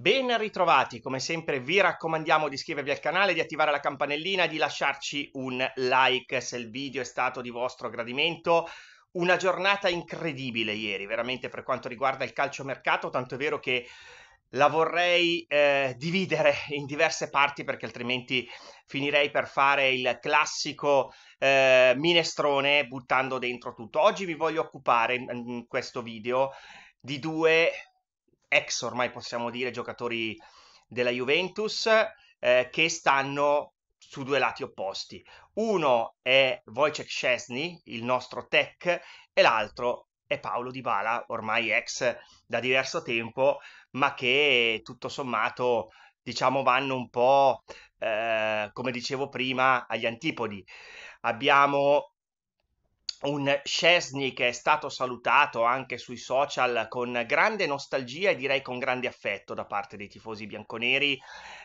Ben ritrovati, come sempre vi raccomandiamo di iscrivervi al canale, di attivare la campanellina, di lasciarci un like se il video è stato di vostro gradimento. Una giornata incredibile ieri, veramente per quanto riguarda il calciomercato, tanto è vero che la vorrei eh, dividere in diverse parti perché altrimenti finirei per fare il classico eh, minestrone buttando dentro tutto. Oggi vi voglio occupare in questo video di due ex ormai possiamo dire giocatori della Juventus eh, che stanno su due lati opposti. Uno è Wojciech Szczesny, il nostro tech, e l'altro è Paolo Di Bala, ormai ex da diverso tempo, ma che tutto sommato diciamo vanno un po' eh, come dicevo prima agli antipodi. Abbiamo un Scesni che è stato salutato anche sui social con grande nostalgia e direi con grande affetto da parte dei tifosi bianconeri.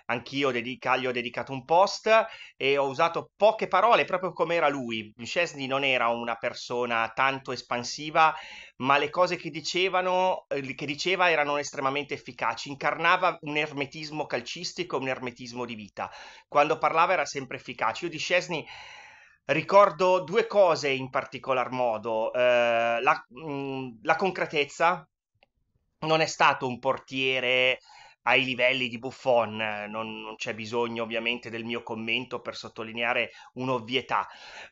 Anch'io dedica, gli ho dedicato un post e ho usato poche parole proprio come era lui. Scesni non era una persona tanto espansiva, ma le cose che, dicevano, eh, che diceva erano estremamente efficaci. Incarnava un ermetismo calcistico, un ermetismo di vita. Quando parlava era sempre efficace. Io di Scesni Ricordo due cose in particolar modo. Eh, la, mh, mm, la concretezza, non è stato un portiere ai livelli di Buffon, non, non, c'è bisogno ovviamente del mio commento per sottolineare un'ovvietà,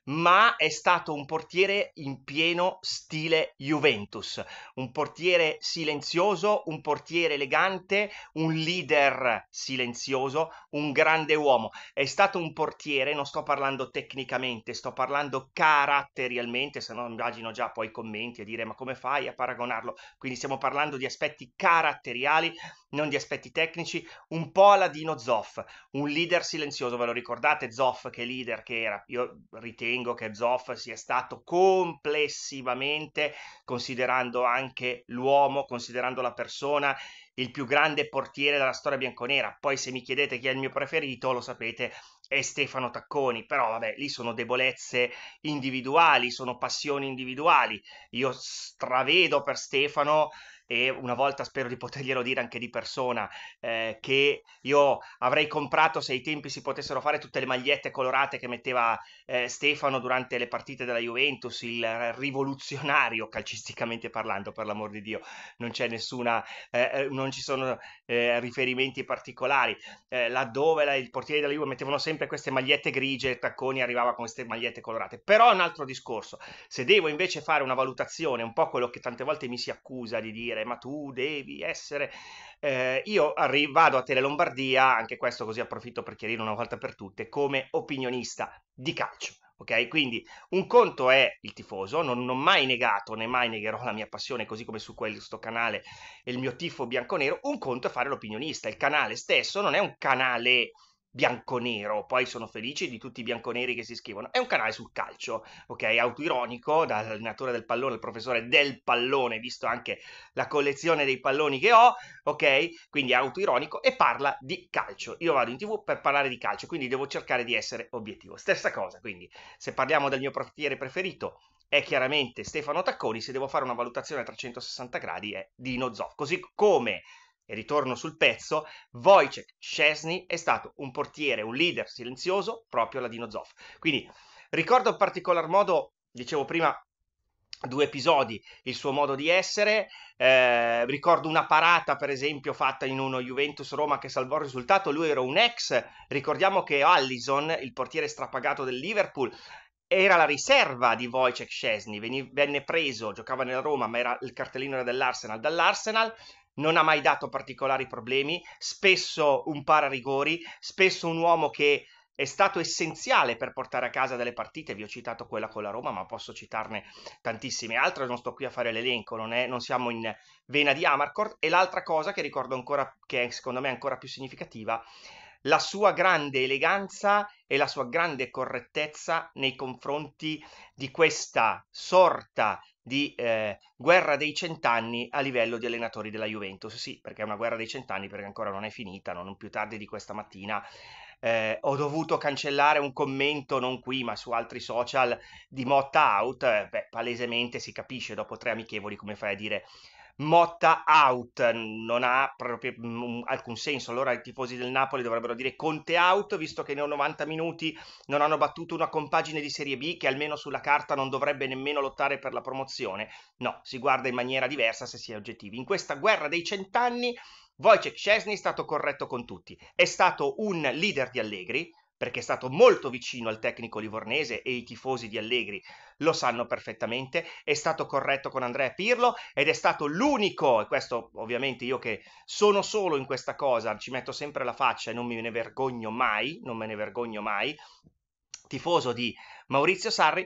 ma è stato un portiere in pieno stile Juventus, un portiere silenzioso, un portiere elegante, un leader silenzioso, un grande uomo. È stato un portiere, non sto parlando tecnicamente, sto parlando caratterialmente, se no immagino già poi i commenti a dire ma come fai a paragonarlo? Quindi stiamo parlando di aspetti caratteriali, non di aspetti aspetti tecnici un po' alla Dino Zoff, un leader silenzioso, ve lo ricordate Zoff che leader che era? Io ritengo che Zoff sia stato complessivamente, considerando anche l'uomo, considerando la persona, il più grande portiere della storia bianconera. Poi se mi chiedete chi è il mio preferito, lo sapete, è Stefano Tacconi, però vabbè, lì sono debolezze individuali, sono passioni individuali. Io stravedo per Stefano e una volta spero di poterglielo dire anche di persona eh, che io avrei comprato se ai tempi si potessero fare tutte le magliette colorate che metteva eh, Stefano durante le partite della Juventus, il rivoluzionario calcisticamente parlando, per l'amor di Dio, non c'è nessuna, eh, eh non ci sono eh, riferimenti particolari, eh, laddove la, il portiere della Juve mettevano sempre queste magliette grigie, e Tacconi arrivava con queste magliette colorate, però è un altro discorso, se devo invece fare una valutazione, un po' quello che tante volte mi si accusa di dire, essere, ma tu devi essere. Eh, io arri- vado a Tele Lombardia, anche questo così approfitto per chiarire una volta per tutte, come opinionista di calcio. Ok, quindi un conto è il tifoso, non, ho mai negato né mai negherò la mia passione, così come su questo canale e il mio tifo bianconero. Un conto è fare l'opinionista. Il canale stesso non è un canale bianconero, poi sono felice di tutti i bianconeri che si iscrivono. È un canale sul calcio, ok? Autoironico, dall'allenatore del pallone, il professore del pallone, visto anche la collezione dei palloni che ho, ok? Quindi è autoironico e parla di calcio. Io vado in tv per parlare di calcio, quindi devo cercare di essere obiettivo. Stessa cosa, quindi se parliamo del mio portiere preferito, è chiaramente Stefano Tacconi, se devo fare una valutazione a 360 gradi è Dino Zoff, così come e ritorno sul pezzo, Wojciech Szczesny è stato un portiere, un leader silenzioso, proprio Ladino Zoff. Quindi ricordo in particolar modo, dicevo prima, due episodi, il suo modo di essere, eh, ricordo una parata per esempio fatta in uno Juventus-Roma che salvò il risultato, lui era un ex, ricordiamo che Allison, il portiere strapagato del Liverpool, era la riserva di Wojciech Szczesny, venne preso, giocava nella Roma, ma era, il cartellino era dell'Arsenal, dall'Arsenal, non ha mai dato particolari problemi, spesso un rigori, spesso un uomo che è stato essenziale per portare a casa delle partite, vi ho citato quella con la Roma, ma posso citarne tantissime altre, non sto qui a fare l'elenco, non, è, non siamo in vena di Amarcord. E l'altra cosa che ricordo ancora, che è, secondo me è ancora più significativa, la sua grande eleganza e la sua grande correttezza nei confronti di questa sorta di di eh, guerra dei cent'anni a livello di allenatori della Juventus. Sì, perché è una guerra dei cent'anni, perché ancora non è finita, non più tardi di questa mattina. Eh, ho dovuto cancellare un commento, non qui ma su altri social, di Motta Out. Eh, beh, palesemente si capisce dopo tre amichevoli come fai a dire Motta out, non ha proprio mm, alcun senso, allora i tifosi del Napoli dovrebbero dire Conte out, visto che nei 90 minuti non hanno battuto una compagine di Serie B che almeno sulla carta non dovrebbe nemmeno lottare per la promozione, no, si guarda in maniera diversa se si è oggettivi. In questa guerra dei cent'anni Wojciech Szczesny è stato corretto con tutti, è stato un leader di Allegri, perché è stato molto vicino al tecnico livornese e i tifosi di Allegri lo sanno perfettamente, è stato corretto con Andrea Pirlo ed è stato l'unico, e questo ovviamente io che sono solo in questa cosa, ci metto sempre la faccia e non me ne vergogno mai, non me ne vergogno mai, tifoso di Maurizio Sarri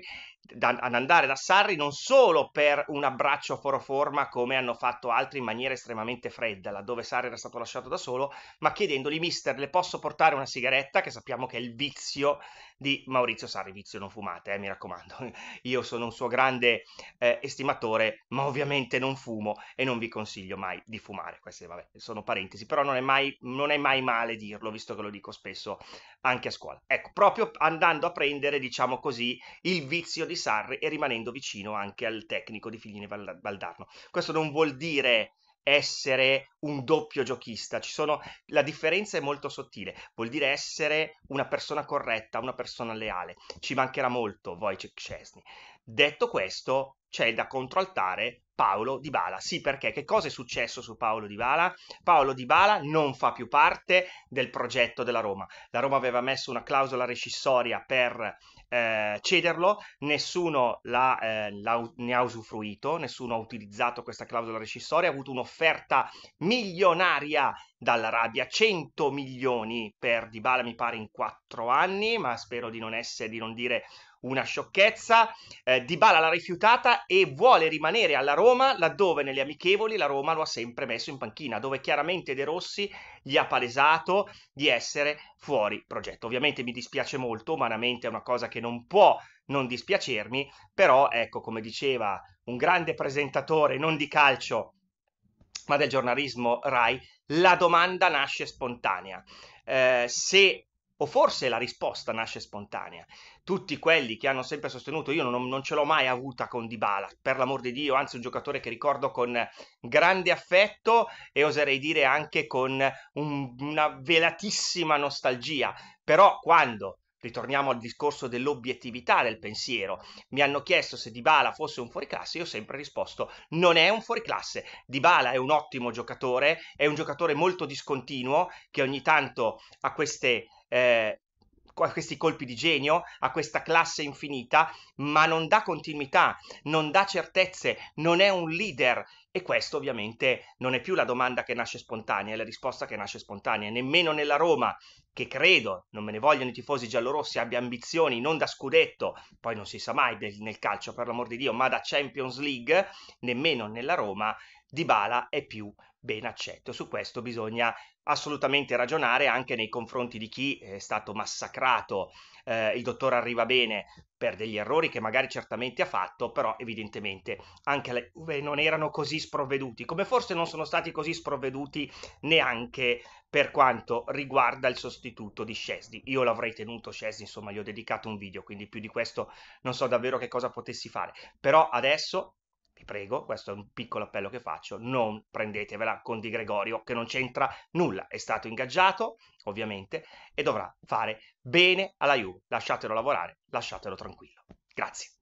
ad andare da Sarri non solo per un abbraccio foroforma come hanno fatto altri in maniera estremamente fredda, laddove Sarri era stato lasciato da solo, ma chiedendogli mister le posso portare una sigaretta che sappiamo che è il vizio di Maurizio Sarri, vizio non fumate, eh, mi raccomando, io sono un suo grande eh, estimatore, ma ovviamente non fumo e non vi consiglio mai di fumare, queste vabbè, sono parentesi, però non è, mai, non è mai male dirlo, visto che lo dico spesso anche a scuola. Ecco, proprio andando a prendere, diciamo così, così il vizio di Sarri e rimanendo vicino anche al tecnico di Figline Valdarno. Questo non vuol dire essere un doppio giochista, Ci sono, la differenza è molto sottile, vuol dire essere una persona corretta, una persona leale. Ci mancherà molto Wojciech Szczesny. Detto questo, c'è da controaltare Paolo Di Bala. Sì, perché che cosa è successo su Paolo Di Bala? Paolo Di Bala non fa più parte del progetto della Roma. La Roma aveva messo una clausola rescissoria per eh, cederlo, nessuno la, eh, la, ne ha usufruito, nessuno ha utilizzato questa clausola rescissoria, ha avuto un'offerta milionaria dall'Arabia, 100 milioni per Di Bala mi pare in 4 anni, ma spero di non, essere, di non dire una sciocchezza. Eh, Dybala l'ha rifiutata e vuole rimanere alla Roma laddove nelle amichevoli la Roma lo ha sempre messo in panchina, dove chiaramente De Rossi gli ha palesato di essere fuori progetto. Ovviamente mi dispiace molto, umanamente è una cosa che non può non dispiacermi, però ecco, come diceva un grande presentatore non di calcio, ma del giornalismo Rai, la domanda nasce spontanea. Eh, se o forse la risposta nasce spontanea. Tutti quelli che hanno sempre sostenuto io non, non ce l'ho mai avuta con Dybala, per l'amor di Dio, anzi un giocatore che ricordo con grande affetto e oserei dire anche con un, una velatissima nostalgia. Però quando ritorniamo al discorso dell'obiettività del pensiero. Mi hanno chiesto se Dybala fosse un fuoriclasse, io ho sempre risposto non è un fuoriclasse. Dybala è un ottimo giocatore, è un giocatore molto discontinuo che ogni tanto ha queste eh, a questi colpi di genio, a questa classe infinita, ma non dà continuità, non dà certezze, non è un leader. E questo ovviamente non è più la domanda che nasce spontanea, è la risposta che nasce spontanea. Nemmeno nella Roma, che credo, non me ne vogliono i tifosi giallorossi, abbia ambizioni non da scudetto, poi non si sa mai del, nel calcio per l'amor di Dio, ma da Champions League, nemmeno nella Roma, Dybala è più ben accetto. Su questo bisogna assolutamente ragionare anche nei confronti di chi è stato massacrato. Eh, il dottor arriva bene per degli errori che magari certamente ha fatto, però evidentemente anche le Juve non erano così sprovveduti, come forse non sono stati così sprovveduti neanche per quanto riguarda il sostituto di Scesni. Io l'avrei tenuto Scesni, insomma, gli ho dedicato un video, quindi più di questo non so davvero che cosa potessi fare. Però adesso prego, questo è un piccolo appello che faccio, non prendetevela con Di Gregorio che non c'entra nulla, è stato ingaggiato ovviamente e dovrà fare bene alla Juve, lasciatelo lavorare, lasciatelo tranquillo. Grazie.